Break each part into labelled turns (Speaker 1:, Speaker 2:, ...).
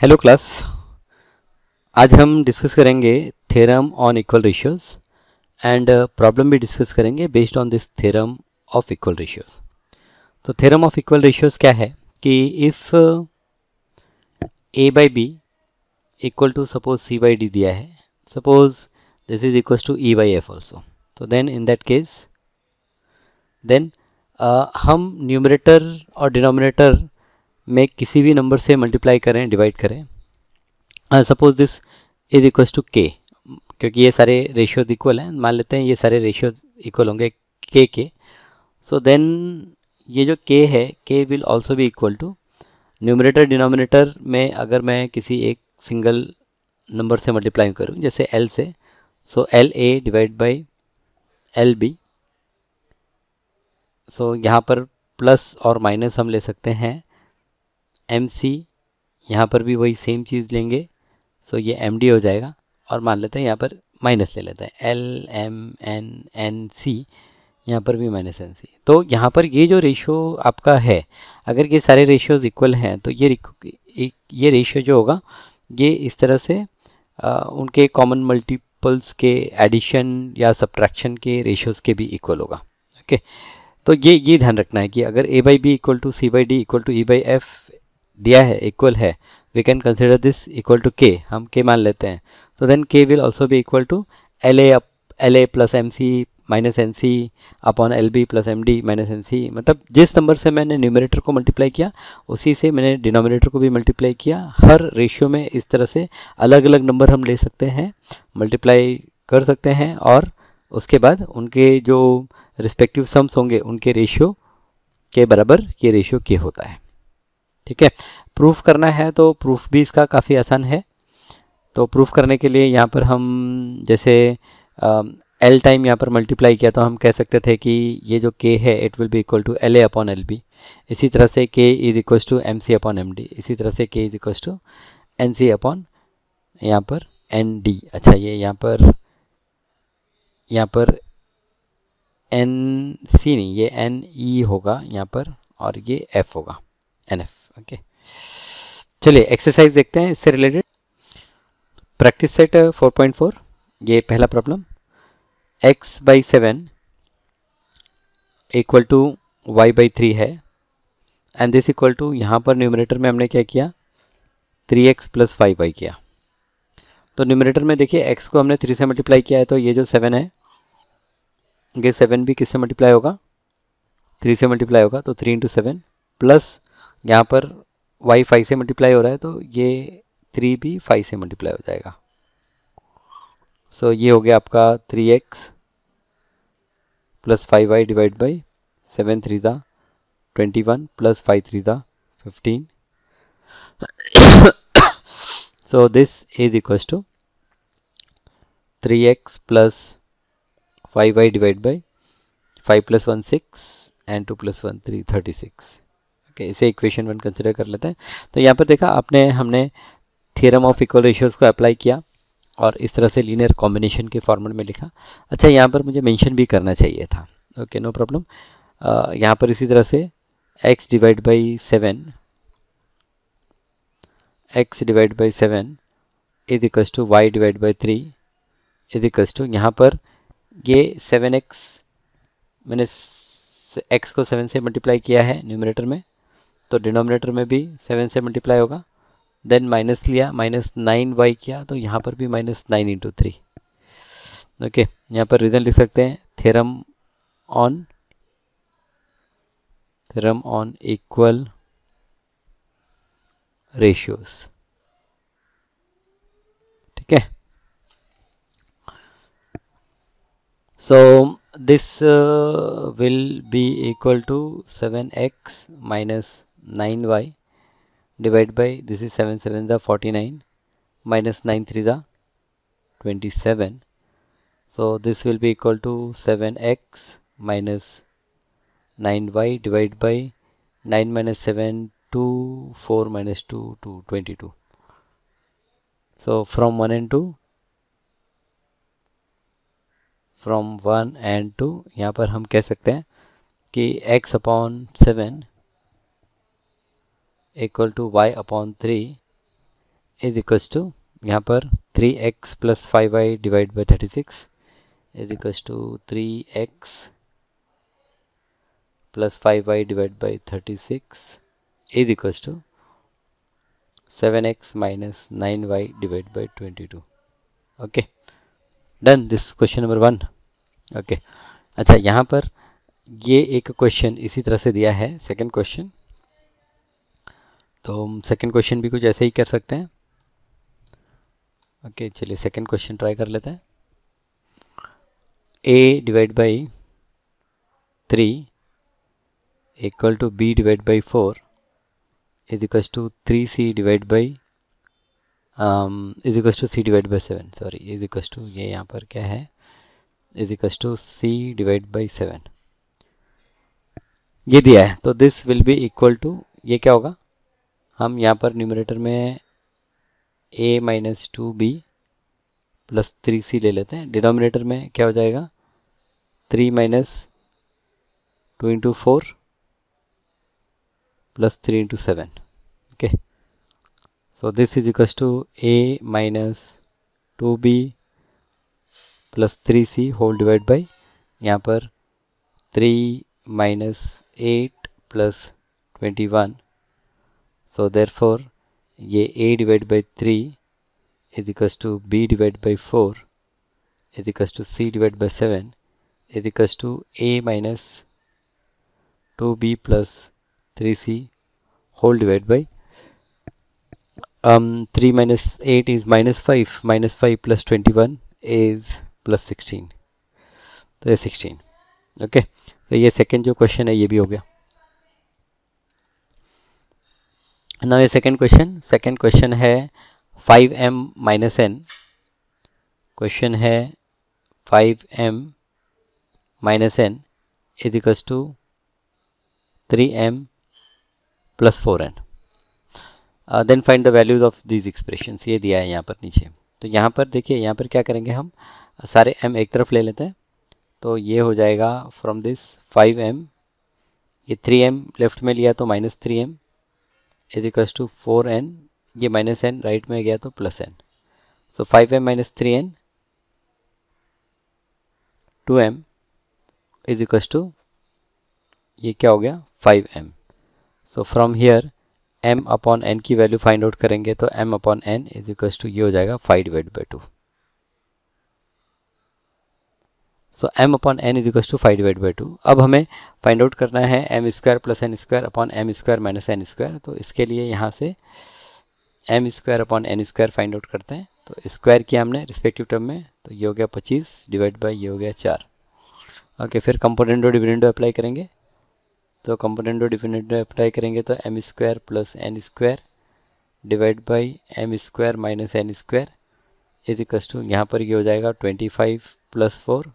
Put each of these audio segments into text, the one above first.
Speaker 1: Hello class आज हम discuss करेंगे theorem on equal ratios and problem भी डिस्कस करेंगे based on this theorem of equal ratios तो थेरम ऑफ इक्वल रेशियोज क्या है कि if A by B equal to suppose C by D दिया है suppose this is equal to E by F also तो then in that case then हम numerator और denominator में किसी भी नंबर से मल्टीप्लाई करें डिवाइड करें suppose this is equals to K क्योंकि ये सारे रेशियोज इक्वल हैं मान लेते हैं ये सारे रेशियोज इक्वल होंगे के के सो देन ये जो के है के विल ऑल्सो भी इक्वल टू न्यूमरेटर डिनोमिनेटर में अगर मैं किसी एक सिंगल नंबर से मल्टीप्लाई करूँ जैसे एल से so L A divide by L B so यहाँ पर प्लस और माइनस हम ले सकते हैं एम सी यहाँ पर भी वही सेम चीज़ लेंगे सो ये एम डी हो जाएगा और मान लेते हैं यहाँ पर माइनस ले लेते हैं L M N N C यहाँ पर भी माइनस एन सी तो यहाँ पर ये जो रेशियो आपका है अगर ये सारे रेशियोज़ इक्वल हैं तो ये ये रेशियो जो होगा ये इस तरह से आ, उनके कॉमन मल्टीपल्स के एडिशन या सब्ट्रैक्शन के रेशियोज़ के भी इक्वल होगा ओके तो ये ये ध्यान रखना है कि अगर A by B equal to C by D equal to E by F दिया है इक्वल है we can consider this equal to K हम के मान लेते हैं तो देन के विल ऑल्सो भी equal to L A L A plus M C minus N C upon L B plus M D minus N C मतलब जिस number से मैंने न्यूमिनेटर को मल्टीप्लाई किया उसी से मैंने डिनोमिनेटर को भी मल्टीप्लाई किया हर रेशियो में इस तरह से अलग अलग नंबर हम ले सकते हैं मल्टीप्लाई कर सकते हैं और उसके बाद उनके जो रिस्पेक्टिव सम्स होंगे उनके रेशियो के बराबर ये रेशियो के होता है ठीक है प्रूफ करना है तो प्रूफ भी इसका काफ़ी आसान है तो प्रूफ करने के लिए यहाँ पर हम जैसे एल टाइम यहाँ पर मल्टीप्लाई किया तो हम कह सकते थे कि ये जो के है it will be equal to L A upon L B इसी तरह से K is equal to M C upon M D इसी तरह से K is equal to N C upon यहाँ पर एन डी अच्छा ये यहाँ पर यहाँ पर एन सी नहीं ये एन ई e होगा यहाँ पर और ये एफ होगा एन एफ ओके चलिए एक्सरसाइज देखते हैं इससे रिलेटेड प्रैक्टिस सेट 4.4 ये पहला problem x by seven equal to y by three है एंड दिस इक्वल टू यहाँ पर न्यूमरेटर में हमने क्या किया three X plus five Y किया तो न्यूमरेटर में देखिए x को हमने थ्री से मल्टीप्लाई किया है तो ये जो सेवन है ये सेवन भी किससे मल्टीप्लाई होगा थ्री से मल्टीप्लाई होगा तो थ्री इंटू सेवन प्लस यहाँ पर वाई फाइव से मल्टीप्लाई हो रहा है तो ये थ्री भी फाइव से मल्टीप्लाई हो जाएगा सो so, ये हो गया आपका three X plus five Y divide by seven three था twenty one plus five three था fifteen so this equal to three X plus five Y divide by five plus one six and two plus one three thirty six इसे equation one consider कर लेते हैं तो यहाँ पर देखा आपने हमने थियरम ऑफ इक्वल रेशियोज़ को अप्लाई किया और इस तरह से लीनियर कॉम्बिनेशन के फॉर्मेट में लिखा अच्छा यहाँ पर मुझे मेंशन भी करना चाहिए था ओके नो प्रॉब्लम यहाँ पर इसी तरह से X divide by seven X divide by seven is equals to Y divide by three is equals to यहाँ पर ये सेवन एक्स मैंने एक्स को सेवन से मल्टीप्लाई किया है न्यूमरेटर में तो डिनोमिनेटर में भी सेवन से मल्टीप्लाई होगा देन माइनस लिया माइनस नाइन वाई किया तो यहाँ पर भी minus nine into three okay यहाँ पर रीज़न लिख सकते हैं theorem on theorem on equal ratios ठीक है so this will be equal to seven X minus nine Y divide by this is seven seven the forty nine minus nine three the twenty seven so this will be equal to seven X minus nine Y divide by nine minus seven two four minus two two twenty two so from one and two from one and two यहाँ पर हम कह सकते हैं कि X upon seven equal to Y upon three is equals to यहाँ पर three X plus five Y divide by thirty six is equal to three X plus five Y divide by thirty six is equal to seven X minus nine Y divide by twenty two okay done this question number one okay अच्छा यहाँ पर ये एक question इसी तरह से दिया है सेकंड क्वेश्चन तो हम सेकेंड क्वेश्चन भी कुछ ऐसे ही कर सकते हैं ओके चलिए सेकेंड क्वेश्चन ट्राई कर लेते हैं a divide by three equal to b divide by four is equals to three c divide by is equals to c divide by seven sorry is equals to ये यहाँ पर क्या है is equals to c divide by seven ये दिया है तो this will be equal to ये क्या होगा हम यहाँ पर न्यूमरेटर में a minus two b plus three c ले लेते हैं डिनोमिनेटर में क्या हो जाएगा three minus two into four plus three into seven okay so this two a minus a b plus three c whole divide by यहाँ पर three minus eight plus twenty one so therefore ये a divide by three is equals to b divide by four is equals to c divide by seven is equals to a minus two b plus three c whole divide by um, 3 minus 8 is minus 5 minus 5 plus 21 is plus sixteen तो ये sixteen okay तो ये second जो question है ये भी हो गया नाउ ये सेकेंड क्वेश्चन सेकेंड क्वेश्चन है five m minus n question है five m minus n is equals to three m plus four n then find the values of these expression ये दिया है यहाँ पर नीचे तो यहाँ पर देखिए यहाँ पर क्या करेंगे हम सारे एम एक तरफ ले लेते हैं तो ये हो जाएगा फ्रॉम दिस फाइव एम ये थ्री एम लेफ्ट में लिया तो minus three m is equals to four n ये माइनस एन राइट में गया तो plus n so five m minus three n two m is equals to ये क्या हो गया five m so from here m upon n की value find out करेंगे तो m upon n is equals to ये हो जाएगा five divide by two so m upon n is equals to five divide by two अब हमें find out करना है m square plus n square upon m square minus n square तो इसके लिए यहाँ से m square upon n square find out करते हैं तो स्क्वायर किया हमने रिस्पेक्टिव टर्म में तो ये हो गया पच्चीस डिवाइड बाई ये हो गया चार ओके फिर कंपोनेंडो डिविडेंडो अप्लाई करेंगे तो कंपोनेंडो डिविडेंडो अप्लाई करेंगे तो m square plus n square divide by m square minus n square is equals to यहाँ पर ये हो जाएगा twenty five plus four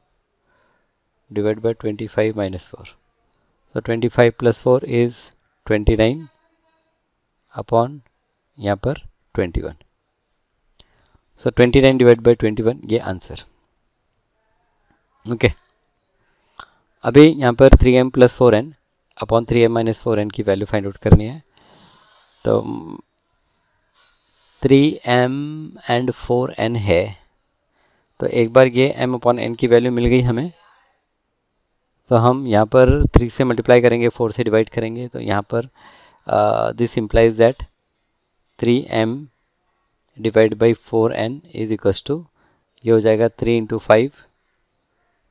Speaker 1: five by 25 minus 4. So 25 plus 4 is 29 upon यहाँ पर 21. सो so, 29 डिवाइड बाय 21 ये आंसर ओके okay. अभी यहाँ पर 3m plus four n upon three m minus four n की वैल्यू फाइंड आउट करनी है तो 3m एंड 4n है तो एक बार ये m अपॉन n की वैल्यू मिल गई हमें तो हम यहाँ पर थ्री से मल्टीप्लाई करेंगे फोर से डिवाइड करेंगे तो यहाँ पर this implies that three m divide by four n is equal to ये हो जाएगा three into five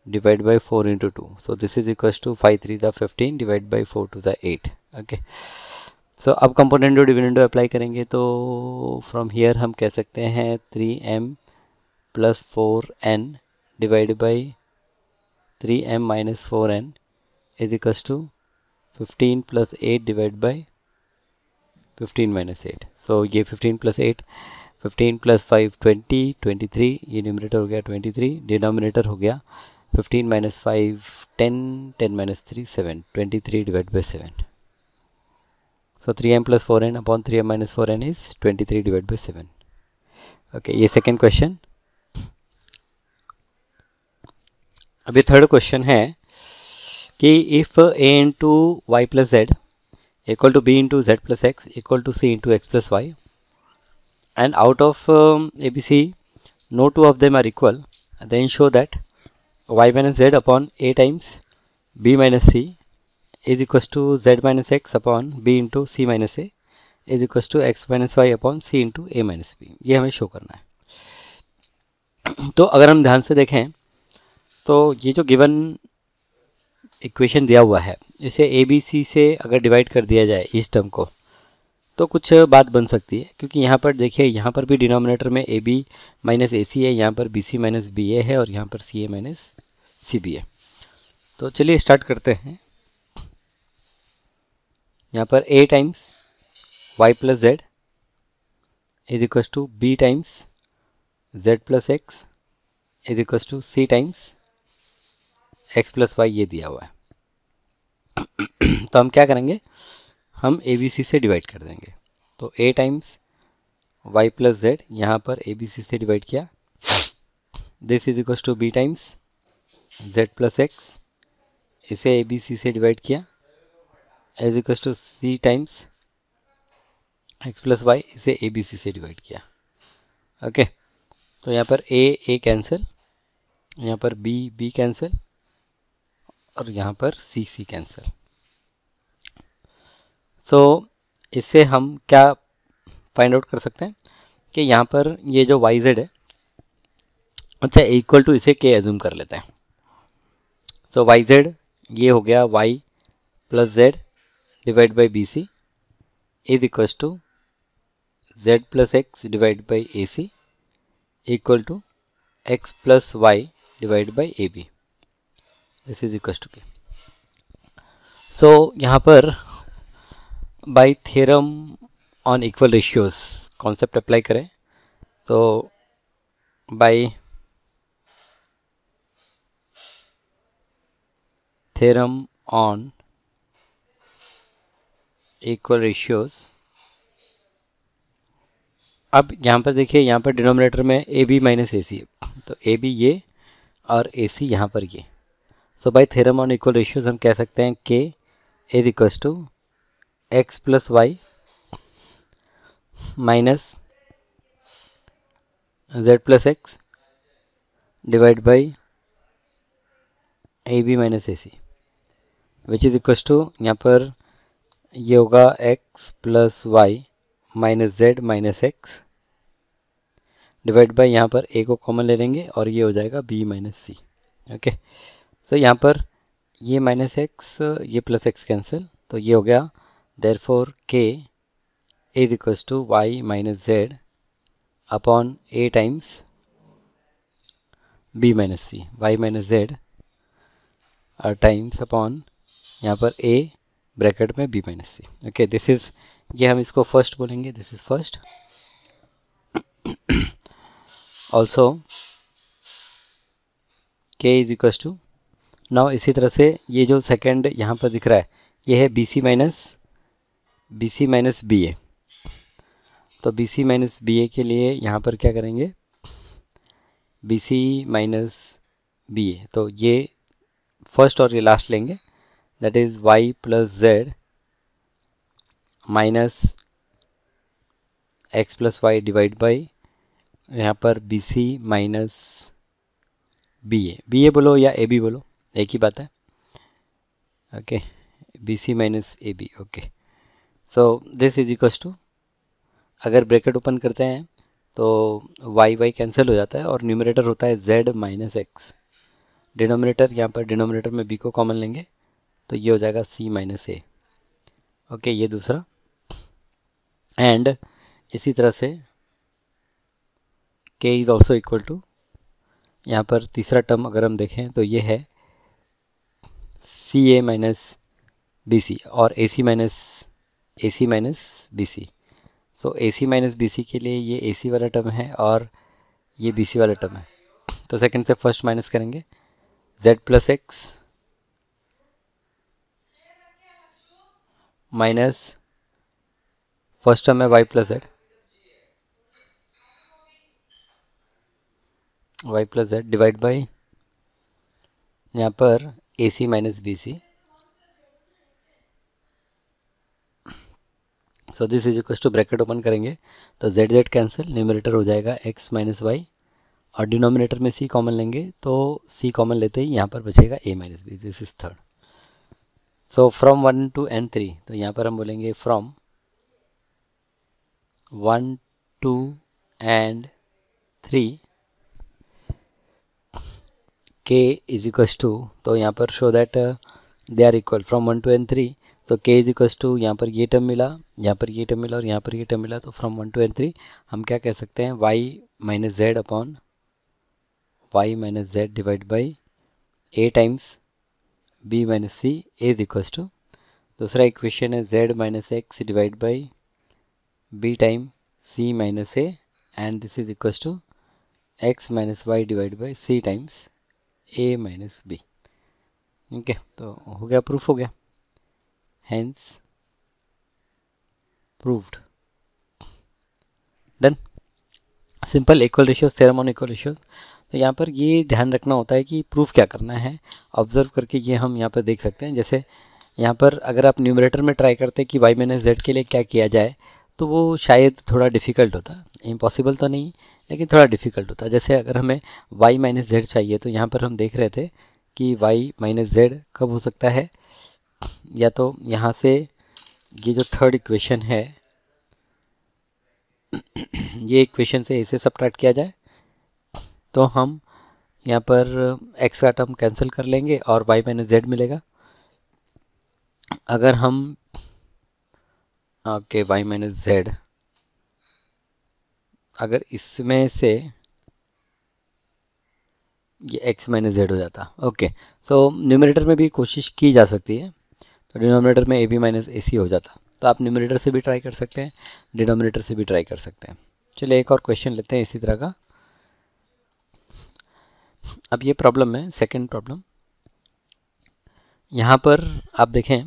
Speaker 1: divide by four into two so this is equal to five three the fifteen divide by four two the eight okay so अब componendo dividendo apply करेंगे तो from here हम कह सकते हैं three m plus four n divide by three m minus four n is equals to fifteen plus eight divide by fifteen minus eight so ये fifteen plus eight fifteen plus five twenty twenty three ये numerator हो गया twenty three denominator हो गया fifteen minus five ten ten minus three seven twenty three divide by seven so three m plus four n upon three m minus four n is twenty three divide by seven okay ये second question अभी third question है कि if a into y plus z equal to b into z plus x equal to c into x plus y and out of a b c no two of them are equal then show that y minus z upon a times b minus c is equal to z minus x upon b into C minus a is equals to x minus y upon c into a minus b ये हमें show करना है तो अगर हम ध्यान से देखें तो ये जो गिवन इक्वेशन दिया हुआ है इसे ए बी सी से अगर डिवाइड कर दिया जाए इस टर्म को तो कुछ बात बन सकती है क्योंकि यहाँ पर देखिए यहाँ पर भी डिनोमिनेटर में ए बी माइनस ए सी है यहाँ पर b c minus b a है और यहाँ पर सी ए माइनस सी बी ए तो चलिए स्टार्ट करते हैं यहाँ पर a times y plus z is equal to b times z plus x is equal to c times x plus y ये दिया हुआ है तो हम क्या करेंगे हम ए बी सी से डिवाइड कर देंगे तो a times y plus z यहाँ पर ए बी सी से डिवाइड किया this is equal to b times z plus x इसे ए बी सी से डिवाइड किया is equal to c times x plus y इसे ए बी सी से divide किया ओके okay. तो यहाँ पर ए ए कैंसिल यहाँ पर बी बी कैंसिल और यहाँ पर सी सी कैंसिल सो इससे हम क्या फाइंड आउट कर सकते हैं कि यहाँ पर ये जो वाई जेड है अच्छा इक्वल टू इसे के एज्यूम कर लेते हैं सो वाई जेड ये हो गया y plus z divide by b c is equal to z plus x divide by a c equal to x plus y divide by a b this is equal to k so यहाँ पर by theorem on equal ratios concept apply करें तो by theorem on equal ratios अब यहाँ पर देखिए यहाँ पर डिनोमिनेटर में ए बी माइनस ए सी है तो ए बी ये और ए सी यहाँ पर ये so by theorem on equal ratios हम कह सकते हैं k is equals to x plus y minus z plus x divide by a b minus a c which is equals to यहाँ पर ये होगा x plus y minus z minus x divide by यहाँ पर ए को common ले लेंगे और ये हो जाएगा b minus c okay so so, यहाँ पर ये माइनस एक्स ये प्लस एक्स कैंसिल तो ये हो गया therefore k is equals to y minus z upon a times b minus c y minus z times upon यहाँ पर ए ब्रैकेट में b minus c okay this is ये हम इसको फर्स्ट बोलेंगे this is first also k is equals to now इसी तरह से ये जो सेकंड यहाँ पर दिख रहा है ये है b c minus b c minus b a तो b c minus b a के लिए यहाँ पर क्या करेंगे b c minus b a तो ये फर्स्ट और ये लास्ट लेंगे that is y plus z minus x plus y divide by यहाँ पर b c minus b a b a बोलो या ए बी बोलो एक ही बात है okay b c minus A B okay so this is equal to अगर ब्रैकेट ओपन करते हैं तो वाई वाई कैंसिल हो जाता है और न्यूमरेटर होता है जेड माइनस एक्स डिनोमिनेटर यहाँ पर डिनोमिनेटर में बी को कॉमन लेंगे तो ये हो जाएगा सी माइनस ए ओके ये दूसरा एंड इसी तरह से K is also equal to यहाँ पर तीसरा टर्म अगर हम देखें तो ये है सी ए माइनस बी सी और a c minus a c minus b c so a c minus b c के लिए ये ए सी वाला टर्म है और ये बी सी वाला टर्म है तो सेकंड से फर्स्ट माइनस करेंगे z plus x minus first term है y plus z y plus z divide by यहाँ पर a c minus b c so this is equal to bracket open करेंगे तो जेड जेड कैंसिल न्यूमिनेटर हो जाएगा x minus y और denominator में c common लेंगे तो सी कॉमन लेते ही यहाँ पर बचेगा a minus b this is third so from one two and three तो यहाँ पर हम बोलेंगे from one two and three k is equals to तो यहाँ पर show that they are equal from one two and three तो k is equals to यहाँ पर ये टर्म मिला यहाँ पर ये टर्म मिला और यहाँ पर ये टर्म मिला तो from one two and three हम क्या कह सकते हैं y minus z upon y minus z divide by a times b minus c is equals to दूसरा इक्वेशन है z minus x divide by b time c minus a and this is equals to x minus y divide by c times a minus b ठीक है तो हो गया proof हो गया hence proved done simple equal ratios theorem on equal ratios तो यहाँ पर ये ध्यान रखना होता है कि प्रूफ क्या करना है ऑब्जर्व करके ये हम यहाँ पर देख सकते हैं जैसे यहाँ पर अगर आप न्यूमरेटर में ट्राई करते हैं कि वाई माइनस जेड के लिए क्या किया जाए तो वो शायद थोड़ा डिफ़िकल्ट होता इम्पॉसिबल तो नहीं लेकिन थोड़ा डिफ़िकल्ट होता है जैसे अगर हमें वाई माइनस जेड चाहिए तो यहाँ पर हम देख रहे थे कि वाई माइनस जेड कब हो सकता है या तो यहाँ से ये जो थर्ड इक्वेशन है ये इक्वेशन से इसे सब्ट्रैक्ट किया जाए तो हम यहाँ पर एक्स का टर्म कैंसिल कर लेंगे और वाई माइनस जेड मिलेगा अगर हम ओके वाई माइनस जेड अगर इसमें से ये एक्स माइनस जेड हो जाता ओके सो न्यूमिनेटर में भी कोशिश की जा सकती है तो डिनोमिनेटर में ए बी माइनस ए सी हो जाता तो आप न्यूमिनेटर से भी ट्राई कर सकते हैं डिनोमिनेटर से भी ट्राई कर सकते हैं चलिए एक और क्वेश्चन लेते हैं इसी तरह का अब ये प्रॉब्लम है सेकंड प्रॉब्लम यहाँ पर आप देखें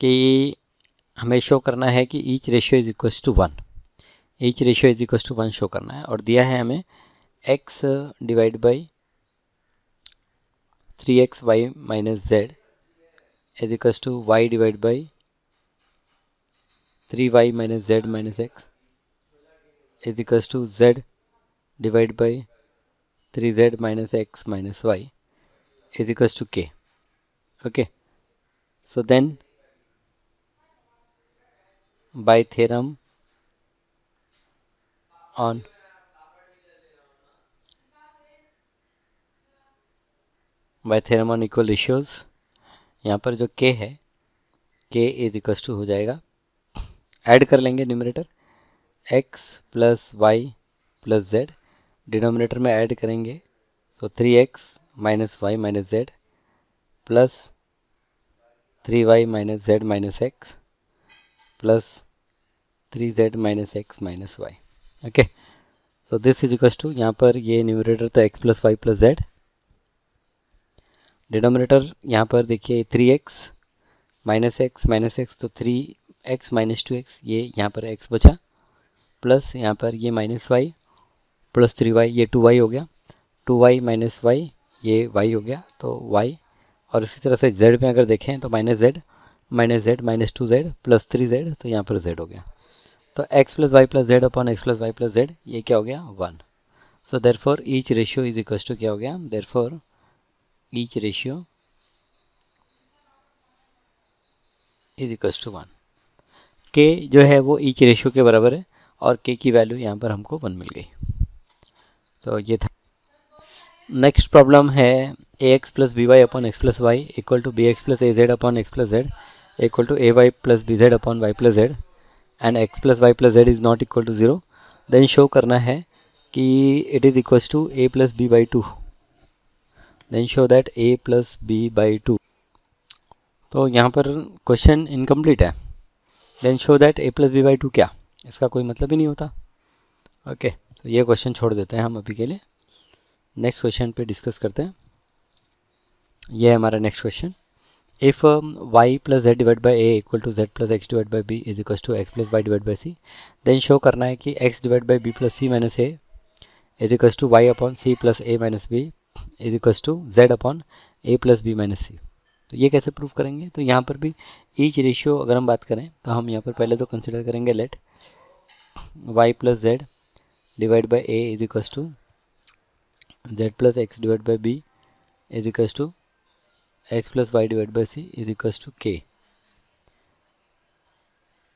Speaker 1: कि हमें शो करना है कि each ratio is equals to one each ratio is equal to one show करना है और दिया है हमें x divide by three x y minus z is equal to Y divide by three y minus z minus x is equal to z divide by three z minus x minus y is equal to k okay so then by theorem on by theorem on equal ratios यहाँ पर जो K है के is equal to हो जाएगा add कर लेंगे numerator x plus y plus z denominator में ऐड करेंगे तो three x minus y minus z plus three y minus z minus x plus three z minus x minus y okay so this is equals to यहाँ पर ये numerator था x plus y plus z denominator यहाँ पर देखिए three x minus x minus x तो three x minus two x ये यहाँ पर एक्स बचा प्लस यहाँ पर ये minus y plus three y ये टू वाई हो गया टू वाई माइनस वाई ये वाई हो गया तो वाई और इसी तरह से जेड में अगर देखें तो minus z minus z minus two z plus three z तो यहाँ पर जेड हो गया तो x plus y plus z upon x plus y plus z ये क्या हो गया one so therefore each ratio is equals to क्या हो गया therefore each ratio is equals to one के जो है वो ईच रेशियो के बराबर है और के की वैल्यू यहाँ पर हमको वन मिल गई तो ये था नेक्स्ट प्रॉब्लम है a x plus b y upon x plus y equal to b x plus a z upon x plus z equal to a y plus b z upon y plus z and x plus y plus z is not equal to zero then show करना है कि it is equal to a plus b by two then show that a plus b by two तो यहाँ पर question incomplete है then show that a plus b by two क्या इसका कोई मतलब ही नहीं होता ओके okay, तो ये क्वेश्चन छोड़ देते हैं हम अभी के लिए नेक्स्ट क्वेश्चन पे डिस्कस करते हैं ये है हमारा next question if um, y plus z divided by a equal to z plus x divided by b is equals to x plus y divided by c then show karna hai ki x divided by b plus c minus a is equals to y upon c plus a minus b is equals to z upon a plus b minus c तो ये कैसे prove करेंगे तो यहाँ पर भी each ratio अगर हम बात करें तो हम यहाँ पर पहले तो कंसिडर करेंगे let y plus z divide by a is equals to z plus x divide by b is equal to x plus y divided by c is equals to k.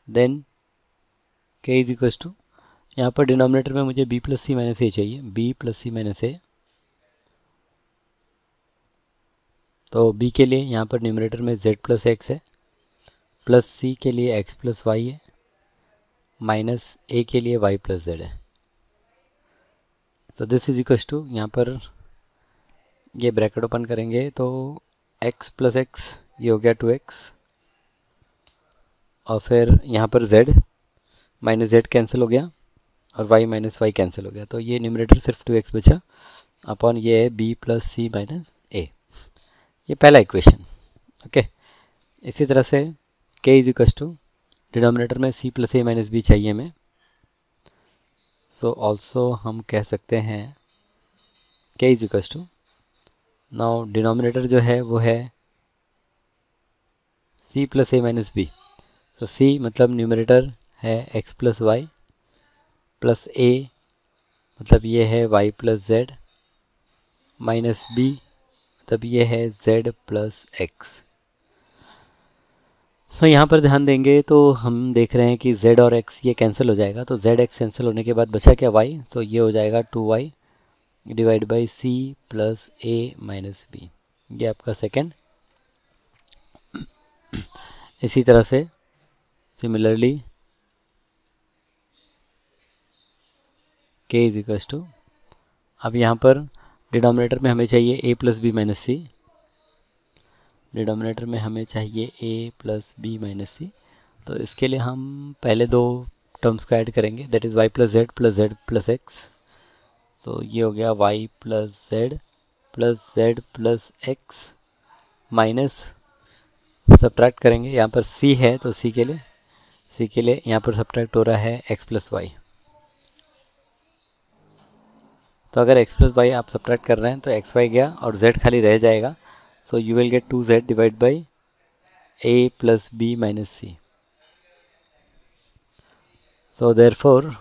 Speaker 1: Then k is equals to यहाँ पर denominator में मुझे b plus c minus a चाहिए b plus c minus a तो b के लिए यहाँ पर न्यूमरेटर में z प्लस एक्स है प्लस सी के लिए x प्लस वाई है माइनस ए के लिए y प्लस जेड है तो दिस इज इक्वस टू यहाँ पर ये ब्रैकेट ओपन करेंगे तो एक्स प्लस एक्स ये हो गया टू एक्स और फिर यहाँ पर z माइनस जेड कैंसिल हो गया और y माइनस वाई कैंसिल हो गया तो ये न्यूमरेटर सिर्फ टू एक्स बचा अपॉन ये है b plus c minus a ये पहला इक्वेशन ओके इसी तरह से k is equal to denominator में c plus a minus b चाहिए हमें सो ऑल्सो हम कह सकते हैं k is equal to now denominator जो है वो है c plus a minus b तो सी मतलब न्यूमरेटर है x plus y plus a मतलब ये है y plus z minus b मतलब ये है जेड प्लस एक्स सो यहाँ पर ध्यान देंगे तो हम देख रहे हैं कि z और x ये कैंसिल हो जाएगा तो z x कैंसिल होने के बाद बचा क्या y तो ये हो जाएगा 2y divide by c plus a minus b ये आपका सेकेंड इसी तरह से सिमिलरली के इज इक्वस टू अब यहाँ पर डिनोमिनेटर में हमें चाहिए a plus b minus c denominator में हमें चाहिए a plus b minus c तो इसके लिए हम पहले दो टर्म्स को ऐड करेंगे that is y plus z plus z plus x तो ये हो गया y plus z plus z plus x minus subtract करेंगे यहाँ पर सी है तो सी के लिए सी के लिए यहाँ पर सब्ट्रैक्ट हो रहा है एक्स प्लस वाई तो अगर एक्स प्लस वाई आप सब्ट्रैक्ट कर रहे हैं तो एक्स वाई गया और जेड खाली रह जाएगा so you will get two z divide by a plus b minus c so therefore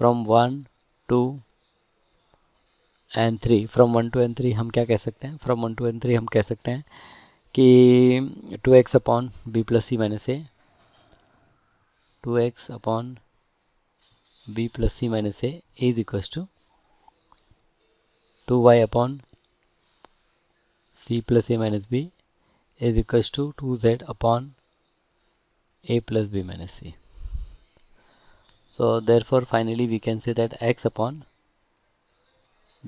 Speaker 1: from one two and three from one two and three हम क्या कह सकते हैं from one two and three हम कह सकते हैं कि two x upon b plus c minus a two x upon b plus c minus a is equals to two Y upon c plus a minus b is equals to two z upon a plus b minus c So therefore finally we can say that x upon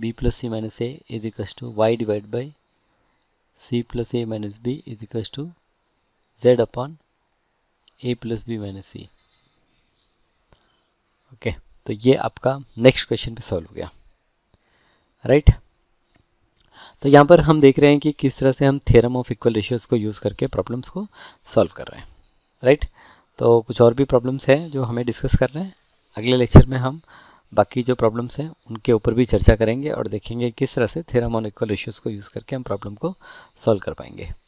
Speaker 1: b plus c minus a is equals to y divided by c plus a minus b is equals to z upon a plus b minus c. okay, तो ये आपका next question पे solve हो गया right right? तो यहाँ पर हम देख रहे हैं कि किस तरह से हम थ्योरम ऑफ इक्वल रेशियोज़ को यूज़ करके प्रॉब्लम्स को सॉल्व कर रहे हैं राइट right? तो कुछ और भी प्रॉब्लम्स हैं जो हमें डिस्कस कर रहे हैं अगले लेक्चर में हम बाकी जो प्रॉब्लम्स हैं उनके ऊपर भी चर्चा करेंगे और देखेंगे किस तरह से थेरामोन इक्वल इश्यूज़ को यूज़ करके हम प्रॉब्लम को सॉल्व कर पाएंगे